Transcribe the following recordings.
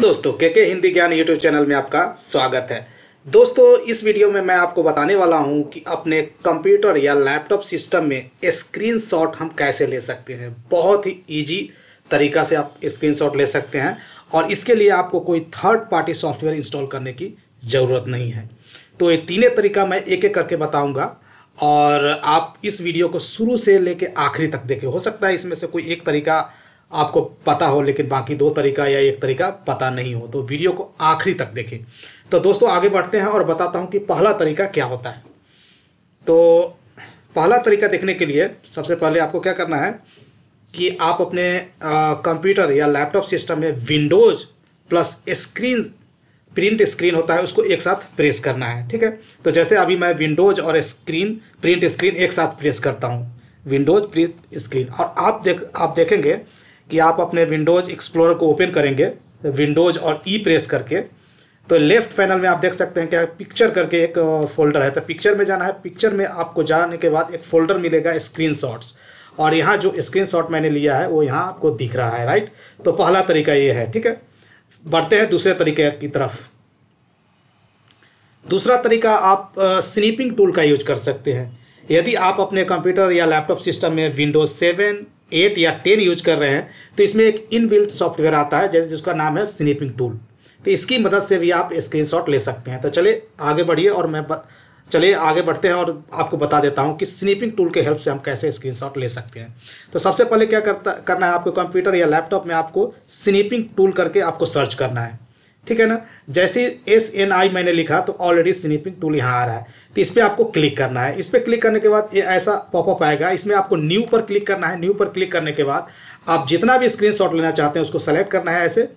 दोस्तों के के हिंदी ज्ञान यूट्यूब चैनल में आपका स्वागत है दोस्तों इस वीडियो में मैं आपको बताने वाला हूं कि अपने कंप्यूटर या लैपटॉप सिस्टम में स्क्रीनशॉट हम कैसे ले सकते हैं बहुत ही इजी तरीका से आप स्क्रीनशॉट ले सकते हैं और इसके लिए आपको कोई थर्ड पार्टी सॉफ्टवेयर इंस्टॉल करने की ज़रूरत नहीं है तो ये तीनों तरीका मैं एक एक करके बताऊँगा और आप इस वीडियो को शुरू से लेके आखिरी तक देखें हो सकता है इसमें से कोई एक तरीका आपको पता हो लेकिन बाकी दो तरीका या एक तरीका पता नहीं हो तो वीडियो को आखिरी तक देखें तो दोस्तों आगे बढ़ते हैं और बताता हूँ कि पहला तरीका क्या होता है तो पहला तरीका देखने के लिए सबसे पहले आपको क्या करना है कि आप अपने कंप्यूटर या लैपटॉप सिस्टम में Windows plus screen print screen होता है उसको एक साथ प्रेस करना है ठीक है तो जैसे अभी मैं विंडोज़ और स्क्रीन प्रिंट स्क्रीन एक साथ प्रेस करता हूँ विंडोज़ प्रिंट स्क्रीन और आप देख आप देखेंगे कि आप अपने विंडोज़ एक्सप्लोरर को ओपन करेंगे विंडोज़ और ई e प्रेस करके तो लेफ्ट पैनल में आप देख सकते हैं क्या पिक्चर करके एक फोल्डर है तो पिक्चर में जाना है पिक्चर में आपको जाने के बाद एक फोल्डर मिलेगा स्क्रीन और यहाँ जो स्क्रीन मैंने लिया है वो यहाँ आपको दिख रहा है राइट तो पहला तरीका ये है ठीक है बढ़ते हैं दूसरे तरीके की तरफ दूसरा तरीका आप स्नीपिंग टूल का यूज कर सकते हैं यदि आप अपने कंप्यूटर या लैपटॉप सिस्टम में विंडोज सेवन एट या टेन यूज कर रहे हैं तो इसमें एक इनबिल्ट सॉफ्टवेयर आता है जैसे जिसका नाम है स्निपिंग टूल तो इसकी मदद से भी आप स्क्रीनशॉट ले सकते हैं तो चले आगे बढ़िए और मैं ब... चलिए आगे बढ़ते हैं और आपको बता देता हूँ कि स्नीपिंग टूल के हेल्प से हम कैसे स्क्रीनशॉट ले सकते हैं तो सबसे पहले क्या करता करना है आपको कंप्यूटर या लैपटॉप में आपको स्नीपिंग टूल करके आपको सर्च करना है ठीक है ना जैसे एस एन आई मैंने लिखा तो ऑलरेडी स्निपिंग टूल यहाँ आ रहा है तो इस पर आपको क्लिक करना है इस पर क्लिक करने के बाद ये ऐसा पॉपअप आएगा इसमें आपको न्यू पर क्लिक करना है न्यू पर क्लिक करने के बाद आप जितना भी स्क्रीन लेना चाहते हैं उसको सेलेक्ट करना है ऐसे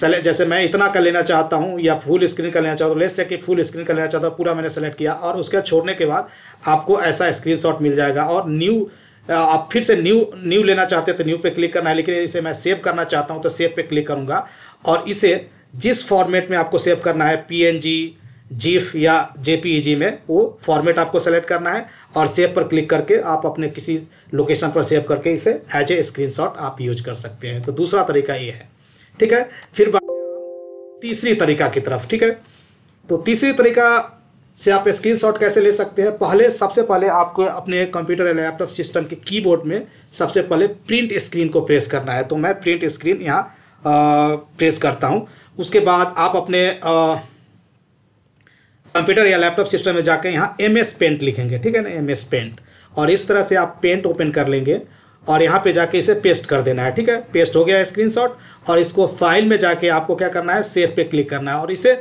सेलेक्ट जैसे मैं इतना का लेना चाहता हूँ या फुल स्क्रीन का लेना चाहता हूँ ले तो सके कि फुल स्क्रीन का लेना चाहता हूँ पूरा मैंने सेलेक्ट किया और उसके बाद छोड़ने के बाद आपको ऐसा स्क्रीनशॉट मिल जाएगा और न्यू आप फिर से न्यू न्यू लेना चाहते हैं तो न्यू पे क्लिक करना है लेकिन इसे मैं सेव करना चाहता हूँ तो सेव पे क्लिक करूँगा और इसे जिस फॉर्मेट में आपको सेव करना है पीएनजी जीफ या जेपीईजी e में वो फॉर्मेट आपको सेलेक्ट करना है और सेव पर क्लिक करके आप अपने किसी लोकेशन पर सेव करके इसे एज ए स्क्रीनशॉट आप यूज कर सकते हैं तो दूसरा तरीका ये है ठीक है फिर तीसरी तरीका की तरफ ठीक है तो तीसरी तरीका से आप स्क्रीनशॉट कैसे ले सकते हैं पहले सबसे पहले आपको अपने कंप्यूटर या लैपटॉप सिस्टम के कीबोर्ड में सबसे पहले प्रिंट स्क्रीन को प्रेस करना है तो मैं प्रिंट स्क्रीन यहाँ प्रेस करता हूँ उसके बाद आप अपने कंप्यूटर या लैपटॉप सिस्टम में जाकर यहाँ एम एस पेंट लिखेंगे ठीक है ना एम एस पेंट और इस तरह से आप पेंट ओपन कर लेंगे और यहाँ पे जाके इसे पेस्ट कर देना है ठीक है पेस्ट हो गया है स्क्रीनशॉट और इसको फाइल में जाके आपको क्या करना है सेव पे क्लिक करना है और इसे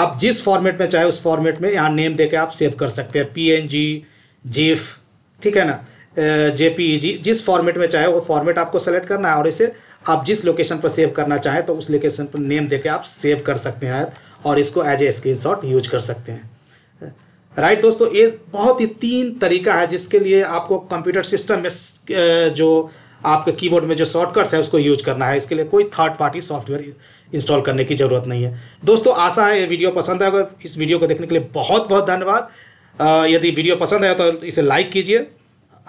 आप जिस फॉर्मेट में चाहे उस फॉर्मेट में यहाँ नेम दे आप सेव कर सकते हैं पी एन जी ठीक है ना जे e जिस फॉर्मेट में चाहे वो फॉर्मेट आपको सेलेक्ट करना है और इसे आप जिस लोकेशन पर सेव करना चाहें तो उस लोकेशन पर नेम देके आप सेव कर सकते हैं और इसको एज ए स्क्रीनशॉट यूज कर सकते हैं राइट दोस्तों ये बहुत ही तीन तरीका है जिसके लिए आपको कंप्यूटर सिस्टम में जो आपके कीबोर्ड में जो शॉर्टकट्स है उसको यूज करना है इसके लिए कोई थर्ड पार्टी सॉफ्टवेयर इंस्टॉल करने की ज़रूरत नहीं है दोस्तों आशा है ये वीडियो पसंद है इस वीडियो को देखने के लिए बहुत बहुत धन्यवाद यदि वीडियो पसंद है तो इसे लाइक कीजिए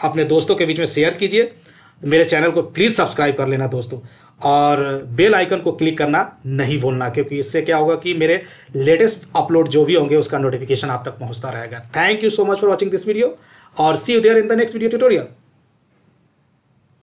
अपने दोस्तों के बीच में शेयर कीजिए मेरे चैनल को प्लीज़ सब्सक्राइब कर लेना दोस्तों और बेल आइकन को क्लिक करना नहीं भूलना क्योंकि इससे क्या होगा कि मेरे लेटेस्ट अपलोड जो भी होंगे उसका नोटिफिकेशन आप तक पहुंचता रहेगा thank you so much for watching this video और see you there in the next video tutorial